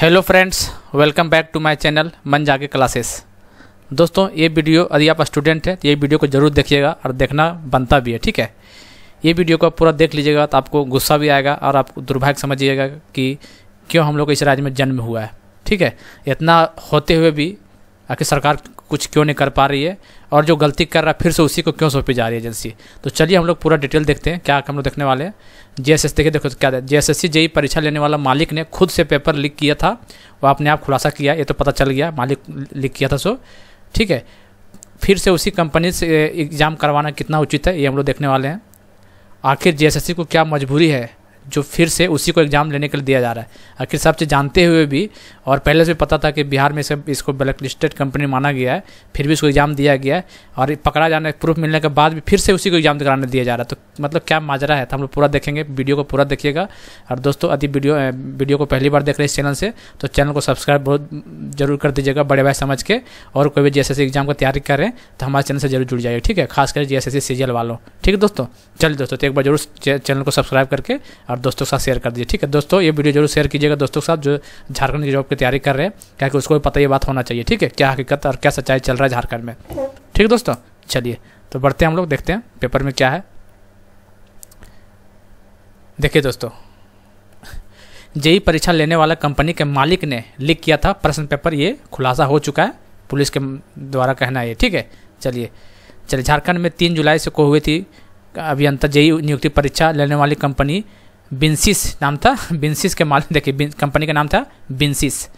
hello friends welcome back to my channel मन जाके classes दोस्तों ये वीडियो यदि आप स्टूडेंट हैं तो ये वीडियो को ज़रूर देखिएगा और देखना बनता भी है ठीक है ये वीडियो को आप पूरा देख लीजिएगा तो आपको गुस्सा भी आएगा और आप दुर्भाग्य समझिएगा कि क्यों हम लोग इस राज्य में जन्म हुआ है ठीक है इतना होते हुए भी आखिर सरकार कुछ क्यों नहीं कर पा रही है और जो गलती कर रहा है फिर से उसी को क्यों सौंपी जा रही है एजेंसी तो चलिए हम लोग पूरा डिटेल देखते हैं क्या हम लोग देखने वाले हैं जे एस एस देखिए देखो तो क्या J S S C JE परीक्षा लेने वाला मालिक ने खुद से पेपर लीक किया था वो अपने आप खुलासा किया ये तो पता चल गया मालिक लीक किया था सो ठीक है फिर से उसी कंपनी से एग्ज़ाम करवाना कितना उचित है ये हम लोग देखने वाले हैं आखिर जे को क्या मजबूरी है जो फिर से उसी को एग्ज़ाम लेने के लिए दिया जा रहा है आखिर सब चीज़ जानते हुए भी और पहले से पता था कि बिहार में सब इसको ब्लैक लिस्टेड कंपनी माना गया है फिर भी उसको एग्ज़ाम दिया गया है और पकड़ा जाने प्रूफ मिलने के बाद भी फिर से उसी को एग्ज़ाम कराने दिया जा रहा है तो मतलब क्या माजरा है तो हम लोग पूरा देखेंगे वीडियो को पूरा देखिएगा और दोस्तों यदि वीडियो वीडियो को पहली बार देख रहे हैं इस चैनल से तो चैनल को सब्सक्राइब बहुत जरूर कर दीजिएगा बड़े भाई समझ के और कोई भी जी एग्ज़ाम की तैयारी करें तो हमारे चैनल से जरूर जुड़ जाइए ठीक है खासकर जी एस सीरियल वालों ठीक है दोस्तों चलिए दोस्तों तो एक बार जरूर चैनल को सब्सक्राइब करके और आप दोस्तों के साथ शेयर कर दीजिए ठीक है दोस्तों ये वीडियो जरूर शेयर कीजिएगा दोस्तों के साथ जो झारखंड की जॉब की तैयारी कर रहे हैं क्या उसको भी पता ये बात होना चाहिए ठीक है क्या हकीकत और क्या सच्चाई चल रहा है झारखंड में ठीक है दोस्तों चलिए तो बढ़ते हैं हम लोग देखते हैं पेपर में क्या है देखिए दोस्तों जेई परीक्षा लेने वाला कंपनी के मालिक ने लीक किया था प्रश्न पेपर ये खुलासा हो चुका है पुलिस के द्वारा कहना है ठीक है चलिए चलिए झारखंड में तीन जुलाई से को हुई थी अभियंता जेई नियुक्ति परीक्षा लेने वाली कंपनी बिन्सिस नाम था बिन्सिस के मालिक देखिए कंपनी का नाम था बिन्सिस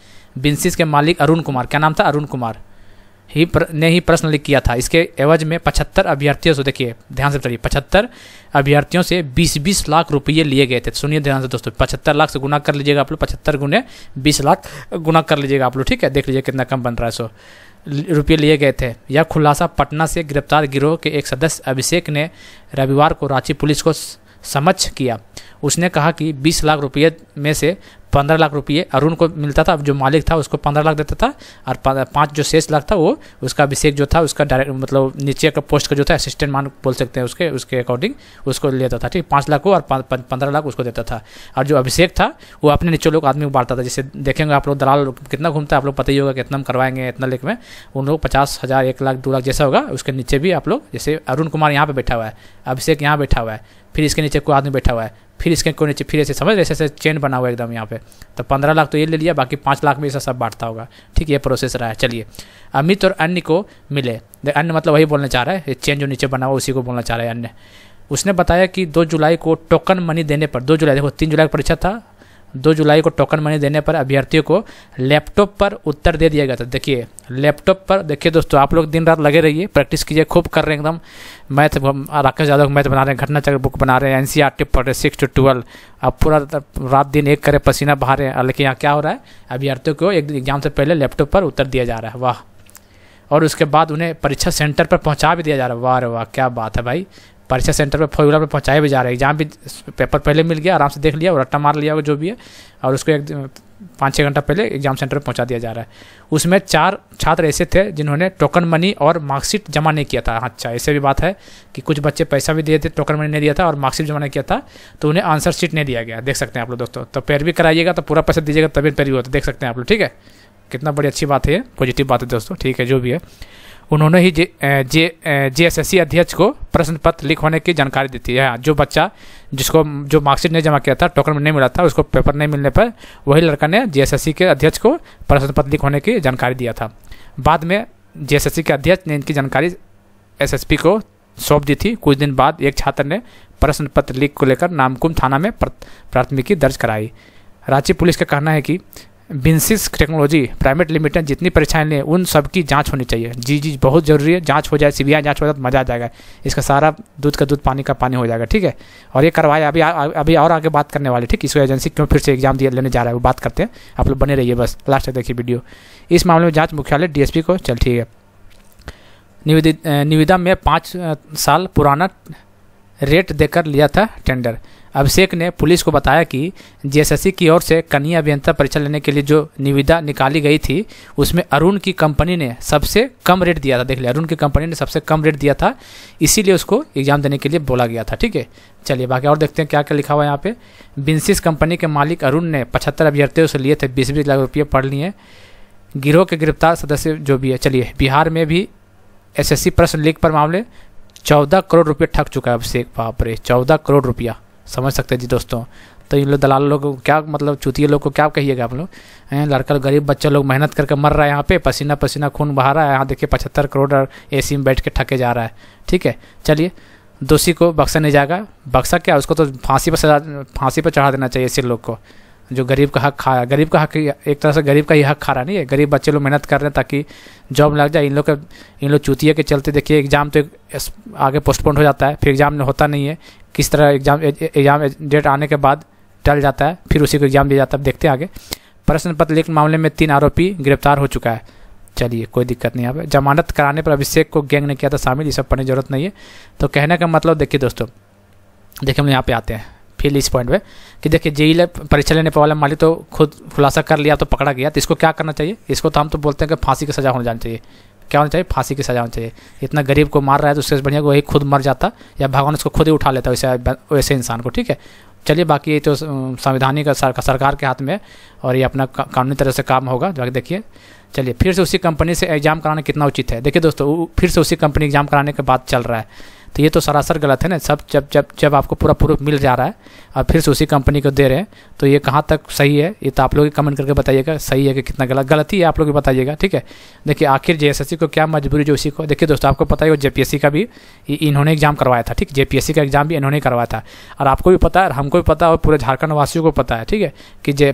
बिन्सिस के मालिक अरुण कुमार क्या नाम था अरुण कुमार ही प्र, ने ही प्रश्न लिख किया था इसके एवज में पचहत्तर अभ्यर्थियों से देखिए ध्यान से बताइए पचहत्तर अभ्यर्थियों से बीस बीस लाख रुपये लिए गए थे सुनिए ध्यान से दोस्तों पचहत्तर लाख से गुना कर लीजिएगा आप लोग पचहत्तर गुने बीस लाख गुना कर लीजिएगा आप लोग ठीक है देख लीजिए कितना कम बन रहा है सो रुपये लिए गए थे यह खुलासा पटना से गिरफ्तार गिरोह के एक सदस्य अभिषेक ने रविवार को रांची पुलिस को समक्ष किया उसने कहा कि बीस लाख रुपये में से पंद्रह लाख रुपये अरुण को मिलता था अब जो मालिक था उसको पंद्रह लाख देता था और पाँच जो शेष लाख था वो उसका अभिषेक जो था उसका डायरेक्ट मतलब नीचे का पोस्ट का जो था असिस्टेंट मान बोल सकते हैं उसके उसके अकॉर्डिंग उसको लेता था ठीक पाँच लाख को और पंद्रह लाख उसको देता था और जो अभिषेक था वो अपने नीचे लोग आदमी को बांटता था जैसे देखेंगे आप लोग दलाल कितना घूमता है आप लोग पता ही होगा कितना हम करवाएंगे इतना लेख में उन लोग पचास हज़ार एक लाख दो लाख जैसा होगा उसके नीचे भी आप लोग जैसे अरुण कुमार यहाँ पर बैठा हुआ है अभिषेक यहाँ बैठा हुआ है फिर इसके नीचे कोई आदमी बैठा हुआ है फिर इसके को नीचे फिर ऐसे समझ रहे ऐसे चेन बना हुआ एकदम यहाँ पे तो पंद्रह लाख तो ये ले लिया बाकी पाँच लाख में ऐसा सब बांटता होगा ठीक है ये प्रोसेस रहा है चलिए अमित और अन्य को मिले अन्य मतलब वही बोलना चाह रहा है चेन जो नीचे बना हुआ उसी को बोलना चाह रहा है अन्य उसने बताया कि दो जुलाई को टोकन मनी देने पर दो जुलाई देखो तीन जुलाई का परीक्षा था दो जुलाई को टोकन मनी देने पर अभ्यर्थियों को लैपटॉप पर उत्तर दे दिया गया था देखिए लैपटॉप पर देखिए दोस्तों आप लोग दिन रात लगे रहिए प्रैक्टिस कीजिए खूब कर रहे हैं एकदम मैथ राकेश यादव मैथ बना रहे हैं घटना चक्र बुक बना रहे हैं एन सी आर पढ़ रहे हैं सिक्स टू ट्वेल्व अब पूरा रात दिन एक करें पसीना बहा रहे हैं लेकिन यहाँ क्या हो रहा है अभ्यर्थियों को एक एग्जाम से पहले लैपटॉप पर उत्तर दिया जा रहा है वाह और उसके बाद उन्हें परीक्षा सेंटर पर पहुँचा भी दिया जा रहा है वाह वाह क्या बात है भाई परीक्षा सेंटर पर फोयूला पर पहुँचाए भी जा रहे हैं एग्जाम भी पेपर पहले मिल गया आराम से देख लिया और रट्टा मार लिया जो भी है और उसको एक पाँच छः घंटा पहले एग्जाम सेंटर पर पहुँचा दिया जा रहा है उसमें चार छात्र ऐसे थे जिन्होंने टोकन मनी और मार्कशीट जमा नहीं किया था हाँ, अच्छा ऐसे भी बात है कि कुछ बच्चे पैसा भी दिए थे टोकन मनी नहीं दिया था और मार्कशीट जमा नहीं किया था तो उन्हें आंसर शीट नहीं दिया गया देख सकते हैं आप लोग दोस्तों तो पैरवी कराइएगा तो पूरा पैसा दीजिएगा तभी पैरवी होता देख सकते हैं आप लोग ठीक है कितना बड़ी अच्छी बात है पॉजिटिव बात है दोस्तों ठीक है जो भी है उन्होंने ही जे जे एस अध्यक्ष को प्रश्न पत्र लिखवाने होने की जानकारी दी थी जो बच्चा जिसको जो मार्कशीट नहीं जमा किया था टोकन नहीं मिला था उसको पेपर नहीं मिलने पर वही लड़का ने जे के अध्यक्ष को प्रश्न पत्र लिखवाने होने की जानकारी दिया था बाद में जे के अध्यक्ष ने इनकी जानकारी एस को सौंप दी थी कुछ दिन बाद एक छात्र ने प्रश्न पत्र लीक को लेकर नामकुम थाना में प्राथमिकी दर्ज कराई रांची पुलिस का कहना है कि बिन्सिस टेक्नोलॉजी प्राइवेट लिमिटेड जितनी परीक्षाएं हैं उन सब की जाँच होनी चाहिए जी जी बहुत ज़रूरी है जाँच हो जाए सी जाँच हो जाए तो मज़ा आ जाएगा इसका सारा दूध का दूध पानी का पानी हो जाएगा ठीक है और ये करवाया अभी आ, अभी और आगे बात करने वाले ठीक इसको एजेंसी क्यों फिर से एग्जाम दिया लेने जा रहा है वो बात करते हैं आप लोग बने रहिए बस लास्ट तक देखिए वीडियो इस मामले में जाँच मुख्यालय डी को चल ठीक है निविदा में पाँच साल पुराना रेट देकर लिया था टेंडर अभिषेक ने पुलिस को बताया कि जेएसएससी की ओर से कन्या अभियंता परीक्षा लेने के लिए जो निविदा निकाली गई थी उसमें अरुण की कंपनी ने सबसे कम रेट दिया था देख लिया अरुण की कंपनी ने सबसे कम रेट दिया था इसीलिए उसको एग्जाम देने के लिए बोला गया था ठीक है चलिए बाकी और देखते हैं क्या क्या लिखा हुआ है यहाँ पे बिन्सिस कंपनी के मालिक अरुण ने पचहत्तर अभ्यर्थियों से लिए थे बीस बीस लाख रुपये पढ़ लिए गिरोह के गिरफ्तार सदस्य जो भी है चलिए बिहार में भी एस प्रश्न लीक पर मामले चौदह करोड़ रुपया ठग चुका है से बाप रे चौदह करोड़ रुपया समझ सकते हैं जी दोस्तों तो इन लोग दलाल लोग को क्या मतलब चूती लोग को क्या कहिएगा आप लोग हैं लड़का गरीब बच्चा लोग मेहनत करके मर रहा है यहाँ पे पसीना पसीना खून बहा रहा है यहाँ देखिए पचहत्तर करोड़ और ए में बैठ के ठके जा रहा है ठीक है चलिए दोषी को बक्सा नहीं जाएगा बक्सा क्या उसको तो फांसी पर सजा फांसी पर चढ़ा देना चाहिए इसी लोग को जो गरीब का हक खा रहा है गरीब का हक एक तरह से गरीब का ही हक खा रहा नहीं है गरीब बच्चे लोग मेहनत कर रहे हैं ताकि जॉब लग जाए इन लोग का इन लोग चूतिया के चलते देखिए एग्ज़ाम तो आगे पोस्टपोन हो जाता है फिर एग्ज़ाम होता नहीं है किस तरह एग्ज़ाम एग्ज़ाम डेट आने के बाद टल जाता है फिर उसी को एग्ज़ाम दिया जाता है देखते हैं आगे प्रश्न पत्र लिख मामले में तीन आरोपी गिरफ्तार हो चुका है चलिए कोई दिक्कत नहीं यहाँ पर जमानत कराने पर अभिषेक को गैंग ने किया था शामिल ये सब पढ़ने की जरूरत नहीं है तो कहने का मतलब देखिए दोस्तों देखिए हम यहाँ पे आते हैं फिल इस पॉइंट पे कि देखिए जेई ले परीक्षा लेने प्रॉब्लम माली तो खुद खुलासा कर लिया तो पकड़ा गया तो इसको क्या करना चाहिए इसको तो हम तो बोलते हैं कि फांसी की सज़ा होनी जानी चाहिए क्या होना चाहिए फांसी की सजा होनी चाहिए इतना गरीब को मार रहा है तो उससे बढ़िया वही खुद मर जाता या भगवान उसको खुद ही उठा लेता वैसे वैसे इंसान को ठीक है चलिए बाकी ये तो संविधानिक सरकार के हाथ में है और ये अपना कानूनी तरह से काम होगा जो देखिए चलिए फिर से उसी कंपनी से एग्ज़ाम कराना कितना उचित है देखिए दोस्तों फिर से उसी कंपनी एग्ज़ाम कराने के बाद चल रहा है तो ये तो सरासर गलत है ना सब जब जब जब आपको पूरा प्रूफ मिल जा रहा है और फिर से उसी कंपनी को दे रहे हैं तो ये कहाँ तक सही है ये तो आप लोग कमेंट करके बताइएगा सही है कि कितना गलत गलती है आप लोग बताइएगा ठीक है देखिए आखिर जे को क्या मजबूरी जो उसी को देखिए दोस्तों आपको पता है वो जे का भी इन्होंने एग्जाम करवाया था ठीक जे का एग्जाम भी इन्होंने करवाया था और आपको भी पता है हमको भी पता है और पूरे झारखंड वासियों को पता है ठीक है कि जे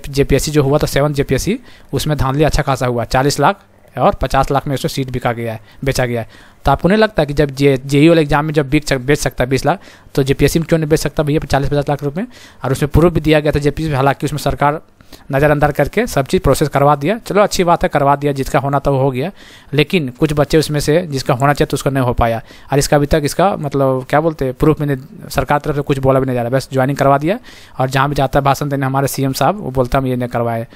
जो हुआ था सेवन जे उसमें धांधली अच्छा खासा हुआ चालीस लाख और पचास लाख में उसको सीट बिका गया है बेचा गया है तो आपको नहीं लगता कि जब जे जे वाले एग्जाम में जब बिक बेच सकता है बीस लाख तो जे में क्यों नहीं बेच सकता भैया चालीस पचास लाख रुपये और उसमें प्रूफ भी दिया गया था जे पी हालांकि उसमें सरकार नज़रअंदाज करके सब चीज़ प्रोसेस करवा दिया चलो अच्छी बात है करवा दिया जिसका होना था वो हो गया लेकिन कुछ बच्चे उसमें से जिसका होना चाहिए तो उसका नहीं हो पाया और इसका अभी तक इसका मतलब क्या बोलते हैं प्रूफ मैंने सरकार तरफ से कुछ बोला भी नहीं जा रहा बस ज्वाइनिंग करवा दिया और जहाँ भी जाता है भाषण देने हमारे सी साहब वो बोलता हम ये नहीं करवाए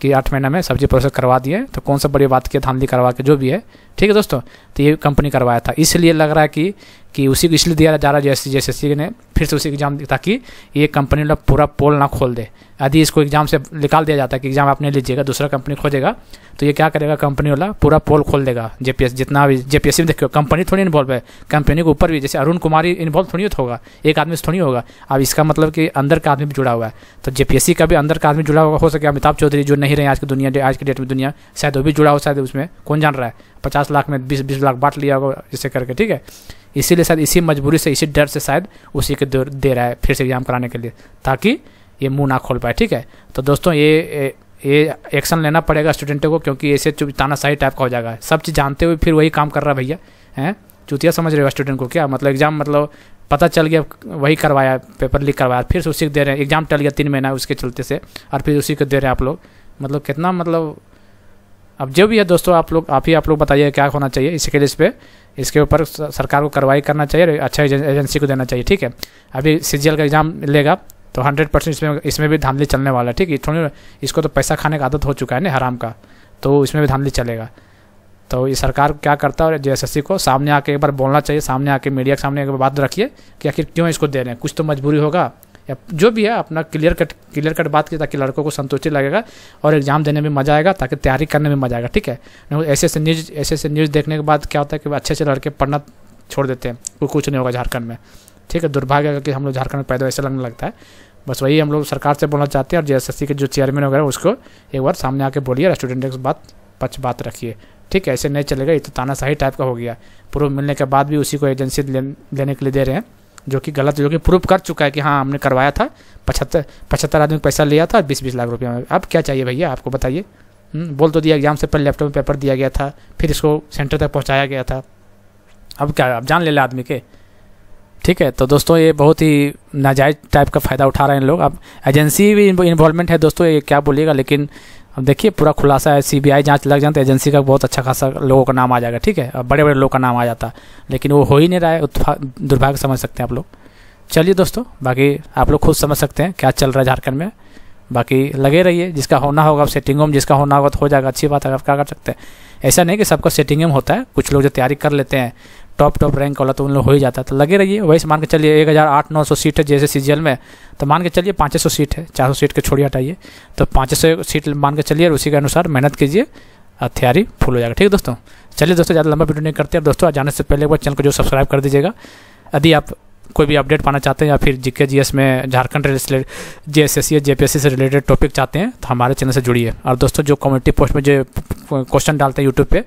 कि आठ महीना में सब्जी प्रोसेस करवा दिए तो कौन सा बड़ी बात की धांधली करवा के जो भी है ठीक है दोस्तों तो ये कंपनी करवाया था इसलिए लग रहा है कि कि उसी को इसलिए दिया जा रहा है जैसे जैसे सी ने फिर से उसी एग्जाम ताकि ये कंपनी मतलब पूरा पोल ना खोल दे यदि इसको एग्जाम से निकाल दिया जाता है कि एग्जाम आप नहीं लीजिएगा दूसरा कंपनी खोजेगा तो ये क्या करेगा कंपनी वाला पूरा पोल खोल देगा जेपीएस जितना भी जेपीएससी में देखियो कंपनी थोड़ी इन्वॉल्व है कंपनी के ऊपर भी जैसे अरुण कुमारी इन्वॉल्व थोड़ी होगा एक आदमी से थोड़ी होगा अब इसका मतलब कि अंदर का आदमी भी जुड़ा हुआ है तो जेपीएससी का भी अंदर का आदमी जुड़ा हुआ हो सके अमिताभ चौधरी जो नहीं रहे आज की दुनिया आज की डेट में दुनिया शायद वो भी जुड़ा हो शायद उसमें कौन जान रहा है पचास लाख में बीस बीस लाख बांट लिया होगा इसे करके ठीक है इसीलिए शायद इसी मजबूरी से इसी डर से शायद उसी के दे रहा है फिर से एग्जाम कराने के लिए ताकि ये मुंह ना खोल पाए ठीक है तो दोस्तों ये ये एक्शन लेना पड़ेगा स्टूडेंटों को क्योंकि ऐसे सही टाइप का हो जाएगा सब चीज़ जानते हुए फिर वही काम कर रहा है भैया हैं चुतिया समझ रहे हो स्टूडेंट को क्या मतलब एग्जाम मतलब पता चल गया वही करवाया पेपर लीक करवाया फिर से उसी को दे रहे हैं एग्जाम टल गया तीन महीना उसके चलते से और फिर उसी को दे रहे हैं आप लोग मतलब कितना मतलब अब जो भी है दोस्तों आप लोग आप ही आप लोग बताइए क्या होना चाहिए इसके लिए इस पर इसके ऊपर सरकार को कार्रवाई करना चाहिए अच्छा एजेंसी को देना चाहिए ठीक है अभी सी का एग्ज़ाम लेगा तो हंड्रेड परसेंट इसमें इसमें भी धांधली चलने वाला है ठीक है थोड़ी इसको तो पैसा खाने का आदत हो चुका है ना हराम का तो इसमें भी धांधली चलेगा तो ये सरकार क्या करता है जे को सामने आके एक बार बोलना चाहिए सामने आके मीडिया के सामने एक बार बात रखिए कि आखिर क्यों इसको दे रहे हैं कुछ तो मजबूरी होगा या जो भी है अपना क्लियर कट क्लियर कट बात की ताकि लड़कों को संतुष्टि लगेगा और एग्जाम देने में मजा आएगा ताकि तैयारी करने में मजा आएगा ठीक है ऐसे ऐसे न्यूज़ ऐसे ऐसे न्यूज़ देखने के बाद क्या होता है कि अच्छे अच्छे लड़के पढ़ना छोड़ देते हैं कोई कुछ नहीं होगा झारखंड में ठीक है दुर्भाग्य कि हम लोग झारखंड में पैदा ऐसा लगने लगता है बस वही हम लोग सरकार से बोलना चाहते हैं और जे के जो चेयरमैन वगैरह उसको एक बार सामने आके बोलिए स्टूडेंट के बात पच बात रखिए ठीक है ऐसे नहीं चलेगा ये तो तानाशाही टाइप का हो गया प्रूफ मिलने के बाद भी उसी को एजेंसी लेने के लिए दे रहे हैं जो कि गलत जो कि प्रूव कर चुका है कि हाँ हमने करवाया था पचहत्तर पचहत्तर आदमी पैसा लिया था बीस बीस लाख रुपया में अब क्या चाहिए भैया आपको बताइए हम्म, बोल तो दिया एग्जाम से पहले लैपटॉप में पेपर दिया गया था फिर इसको सेंटर तक पहुँचाया गया था अब क्या अब जान ले लें आदमी के ठीक है तो दोस्तों ये बहुत ही नाजायज़ टाइप का फ़ायदा उठा रहे हैं लोग अब एजेंसी भी इन्वॉल्वमेंट है दोस्तों ये क्या बोलिएगा लेकिन अब देखिए पूरा खुलासा है सीबीआई जांच लग जाए तो एजेंसी का बहुत अच्छा खासा लोगों का नाम आ जाएगा ठीक है बड़े बड़े लोगों का नाम आ जाता लेकिन वो हो ही नहीं रहा है दुर्भाग्य समझ सकते हैं आप लोग चलिए दोस्तों बाकी आप लोग खुद समझ सकते हैं क्या चल रहा है झारखंड में बाकी लगे रहिए जिसका होना होगा सेटिंगों में जिसका होना होगा तो हो जाएगा अच्छी बात है आप क्या कर सकते हैं ऐसा नहीं कि सबका सेटिंग में होता है कुछ लोग जो तैयारी कर लेते हैं टॉप टॉप रैंक वाला तो उन लोग हो ही जाता है तो लगे रहिए वैसे मान के चलिए एक हज़ार आठ नौ सौ सीट है जैसे सी में तो मान के चलिए पाँच सौ सीट है चार सौ सीट के छोड़िए हटाइए तो पाँच सौ सीट मान के चलिए और उसी के अनुसार मेहनत कीजिए और तैयारी फुल हो जाएगा ठीक है दोस्तों चलिए दोस्तों ज़्यादा लंबा वीडियो नहीं करते हैं दोस्तों जाने से पहले एक बार चैनल को जो सब्सक्राइब कर दीजिएगा यदि आप कोई भी अपडेट पाना चाहते हैं या फिर जीके जीएस में Jharkhand J S S C J P S C से रिलेटेड टॉपिक चाहते हैं तो हमारे चैनल से जुड़िए और दोस्तों जो कम्युनिटी पोस्ट में जो क्वेश्चन डालते हैं यूट्यूब पे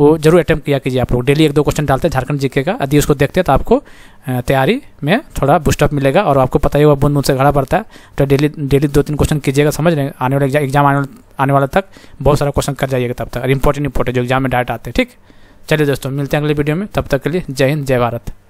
वो जरूर अटैम्प्ट किया कीजिए आप लोग डेली एक दो क्वेश्चन डालते हैं झारखंड जीके का यदि उसको देखते हैं तो आपको तैयारी में थोड़ा बूस्टअप मिलेगा और आपको पता ही हुआ बुंद बूंद से घड़ा पड़ता है तो डेली डेली दो तीन क्वेश्चन कीजिएगा समझ रहे आने वाले एग्जाम आने, आने तक बहुत सारा क्वेश्चन कर जाइएगा तब तक और इंपॉर्टेंट इंपॉर्टेंट जो एग्जाम में डायरेक्ट आते हैं ठीक चलिए दोस्तों मिलते हैं अगले वीडियो में तब तक के लिए जय हिंद जय भारत